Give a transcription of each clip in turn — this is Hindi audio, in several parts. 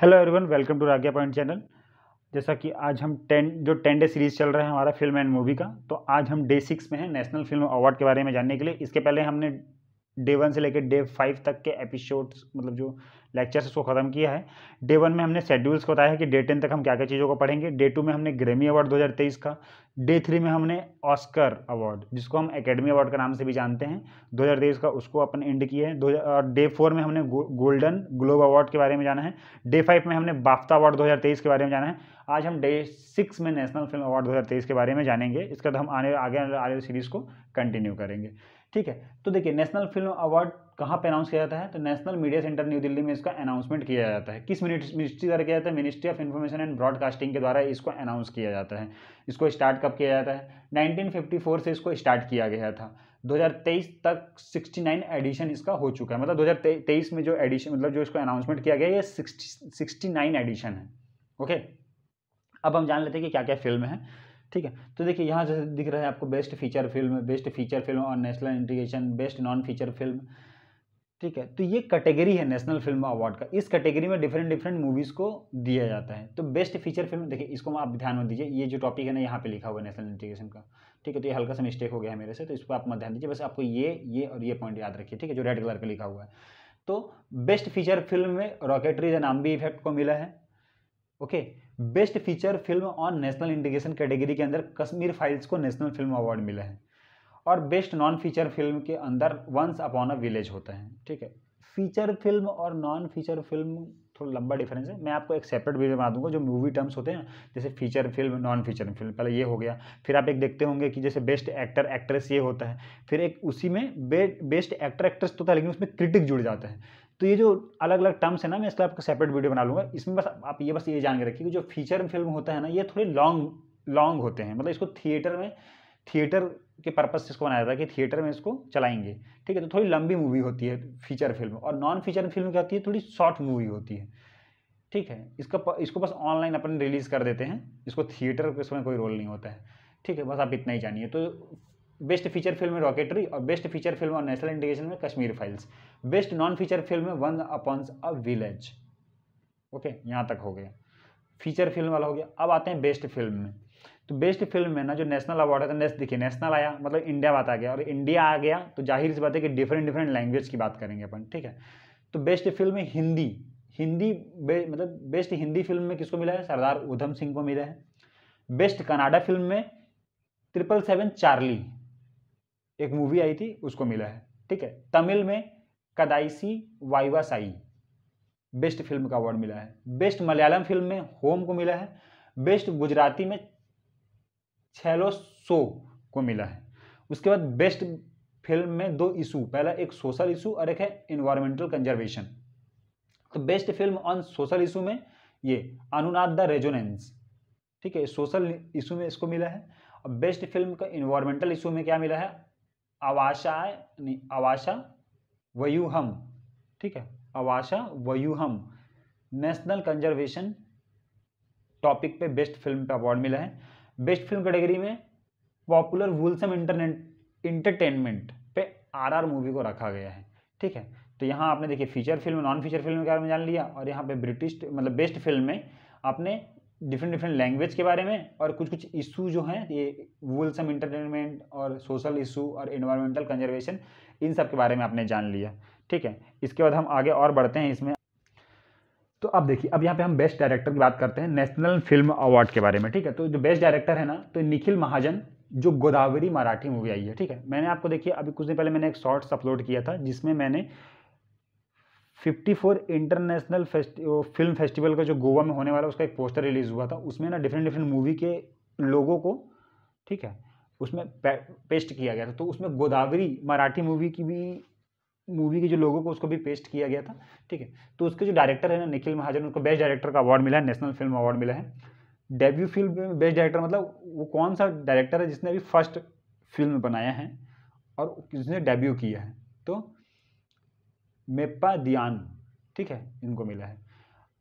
hello everyone welcome to Ragya point channel जैसा कि आज हम टेन जो टेन डे सीरीज चल रहा है हमारा फिल्म एंड मूवी का तो आज हम डे सिक्स में हैं नेशनल फिल्म अवार्ड के बारे में जानने के लिए इसके पहले हमने डे वन से लेकर डे फाइव तक के एपिसोड्स मतलब जो लेक्चर्स उसको ख़त्म किया है डे वन में हमने शेड्यूल्स को बताया है कि डे टेन तक हम क्या क्या चीज़ों को पढ़ेंगे डे टू में हमने ग्रेमी अवार्ड 2023 का डे थ्री में हमने ऑस्कर अवार्ड जिसको हम एकेडमी अवार्ड के नाम से भी जानते हैं 2023 का उसको अपन एंड किया है दो और डे फोर में हमने गोल्डन ग्लोब अवार्ड के बारे में जाना है डे फाइव में हमने बाफ्ता अवार्ड दो के बारे में जाना है आज हम डे सिक्स में नेशनल फिल्म अवार्ड दो के बारे में जानेंगे इसके बाद हम आने आगे आने सीरीज़ को कंटिन्यू करेंगे ठीक है तो देखिए नेशनल फिल्म अवार्ड कहाँ पे अनाउंस किया जाता है तो national media centre new Delhi में इसका अनाउंसमेंट किया जाता है किस मिनिस्ट्री द्वारा किया जाता है ministry of information and broadcasting के द्वारा इसको अनाउंस किया जाता है इसको स्टार्ट कब किया जाता है 1954 से इसको स्टार्ट किया गया था 2023 तक 69 एडिशन इसका हो चुका है मतलब 2023 में जो एडिशन मतलब जो इसको अनाउंसमेंट किया गया ये 60 69 एडिशन है ओके अब हम जान लेते हैं कि क्या क्या फिल्म है ठीक है तो देखिए यहाँ जैसे दिख रहा है आपको best feature film best feature film और national integration best non feature film ठीक है तो ये कैटेगरी है नेशनल फिल्म अवार्ड का इस कैटेगरी में डिफरेंट डिफरेंट मूवीज़ को दिया जाता है तो बेस्ट फीचर फिल्म देखिए इसको आप ध्यान में दीजिए ये जो टॉपिक है ना यहाँ पे लिखा हुआ है नेशनल इंटीग्रेशन का ठीक है तो ये हल्का सा मिस्टेक हो गया है मेरे से तो इस पर आप मत ध्यान दीजिए बस आपको ये ये और ये पॉइंट याद रखिए ठीक है जो रेड कलर का लिखा हुआ है तो बेस्ट फीचर फिल्म में रॉकेटरी द नाम्बी इफेक्ट को मिला है okay best feature film on national integration category के अंदर कश्मीर फाइल्स को नेशनल फिल्म अवार्ड मिला है और बेस्ट नॉन फीचर फिल्म के अंदर वंस अपॉन अ विलेज होता है ठीक है फीचर फिल्म और नॉन फीचर फिल्म थोड़ा लंबा डिफरेंस है मैं आपको एक सेपरेट वीडियो बना दूंगा जो मूवी टर्म्स होते हैं जैसे feature film non feature film पहले ये हो गया फिर आप एक देखते होंगे कि जैसे बेस्ट एक्टर एक्ट्रेस ये होता है फिर एक उसी में बे, बेस्ट एक्टर एक्ट्रेस तो था लेकिन उसमें क्रिटिक जुड़ जाता है तो ये जो अलग अलग टर्म्स है ना मैं इसका आपको सेपरेट वीडियो बना लूँगा इसमें बस आप ये बस ये जान के रखिए कि जो फीचर फिल्म होता है ना ये थोड़े लॉन्ग लॉन्ग होते हैं मतलब इसको थिएटर में थिएटर के पर्पज़ से इसको बनाया जाता है कि थिएटर में इसको चलाएंगे ठीक है तो थोड़ी लंबी मूवी होती है फीचर फिल्म और नॉन फीचर फिल्म क्या होती है थोड़ी शॉर्ट मूवी होती है ठीक है इसका इसको बस ऑनलाइन अपन रिलीज़ कर देते हैं इसको थिएटर के इसमें कोई रोल नहीं होता है ठीक है बस आप इतना ही जानिए तो बेस्ट फीचर फिल्म में रॉकेटरी और बेस्ट फीचर फिल्म और नेशनल इंडिकेशन में Kashmir files best non feature film में once upon a village okay यहाँ तक हो गया फीचर फिल्म वाला हो गया अब आते हैं बेस्ट फिल्म में तो बेस्ट फिल्म में ना जो नेशनल अवार्ड है तो नेक्स्ट देखिए नेशनल आया मतलब इंडिया बात आ गया और इंडिया आ गया तो जाहिर सी बात है कि डिफरेंट डिफरेंट लैंग्वेज की बात करेंगे अपन ठीक है तो बेस्ट फिल्म में हिंदी हिंदी बे, मतलब बेस्ट हिंदी फिल्म में किसको मिला है सरदार ऊधम सिंह को मिला है बेस्ट कनाडा फिल्म में ट्रिपल सेवन चार्ली एक मूवी आई थी उसको मिला है ठीक है तमिल में Kadaisi Vivasayi best film का अवार्ड मिला है बेस्ट मलयालम फिल्म में होम को मिला है बेस्ट गुजराती में छैलो सो को मिला है उसके बाद बेस्ट फिल्म में दो इशू पहला एक सोशल इशू और एक है इन्वायरमेंटल कंजर्वेशन तो best film on social issue में ये अनुनाद द रेजोनेंस ठीक है सोशल इशू में इसको मिला है और बेस्ट फिल्म का इन्वायरमेंटल इशू में क्या मिला है आवाशा नहीं आवाशा वयूहम ठीक है आवाशा वयूहम नेशनल कंजर्वेशन टॉपिक पे बेस्ट फिल्म पे अवार्ड मिला है बेस्ट फिल्म कैटेगरी में पॉपुलर वुलसम इंटरनेट इंटरटेनमेंट पे आरआर मूवी को रखा गया है ठीक है तो यहाँ आपने देखिए feature film non feature film के बारे में जान लिया और यहाँ पे ब्रिटिश मतलब बेस्ट फिल्म में आपने डिफरेंट डिफरेंट लैंग्वेज के बारे में और कुछ कुछ इशू जो हैं ये वुलसम इंटरटेनमेंट और सोशल इशू और इन्वायरमेंटल कंजर्वेशन इन सब के बारे में आपने जान लिया ठीक है इसके बाद हम आगे और बढ़ते हैं इसमें तो अब देखिए अब यहाँ पे हम बेस्ट डायरेक्टर की बात करते हैं नेशनल फिल्म अवार्ड के बारे में ठीक है तो जो बेस्ट डायरेक्टर है ना तो निखिल महाजन जो गोदावरी मराठी मूवी आई है ठीक है मैंने आपको देखिए अभी कुछ दिन पहले मैंने एक शॉर्ट्स अपलोड किया था जिसमें मैंने 54 इंटरनेशनल फेस्टि फिल्म फेस्टिवल का जो गोवा में होने वाला उसका एक पोस्टर रिलीज हुआ था उसमें ना डिफरेंट डिफरेंट मूवी के लोगों को ठीक है उसमें पे, पेस्ट किया गया था तो उसमें गोदावरी मराठी मूवी की भी मूवी के जो लोगों को उसको भी पेस्ट किया गया था ठीक है तो उसके जो डायरेक्टर है ना निखिल महाजन उनको बेस्ट डायरेक्टर का अवार्ड मिला है नेशनल फिल्म अवार्ड मिला है डेब्यू फिल्म में बेस्ट डायरेक्टर मतलब वो कौन सा डायरेक्टर है जिसने अभी फर्स्ट फिल्म बनाया है और जिसने डेब्यू किया है तो मेप्पा दियान ठीक है इनको मिला है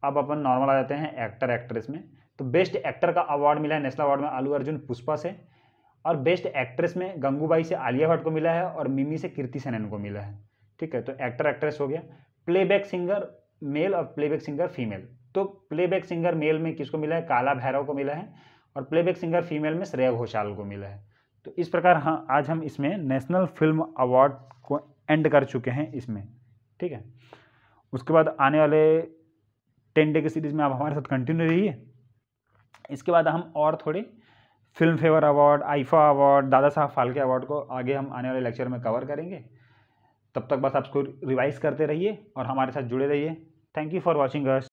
अब अपन नॉर्मल आ जाते हैं एक्टर एक्ट्रेस में तो बेस्ट एक्टर का अवार्ड मिला है नेशनल अवार्ड में अलू अर्जुन पुष्पा से और बेस्ट एक्ट्रेस में गंगूबाई से आलिया भट्ट को मिला है और मिमी से कीर्ति सेनन को मिला है ठीक है तो एक्टर एक्ट्रेस हो गया प्लेबैक सिंगर मेल और प्लेबैक सिंगर फीमेल तो प्लेबैक सिंगर मेल में किसको मिला है काला भैरव को मिला है और प्लेबैक सिंगर फीमेल में श्रेया घोषाल को मिला है तो इस प्रकार हाँ आज हम इसमें नेशनल फिल्म अवार्ड को एंड कर चुके हैं इसमें ठीक है उसके बाद आने वाले टेन डे के सीरीज़ में आप हमारे साथ कंटिन्यू रहिए इसके बाद हम और थोड़े Filmfare award IIFA award Dada Saheb Phalke award को आगे हम आने वाले लेक्चर में कवर करेंगे तब तक बस आप इसको रिवाइज़ करते रहिए और हमारे साथ जुड़े रहिए thank you for watching us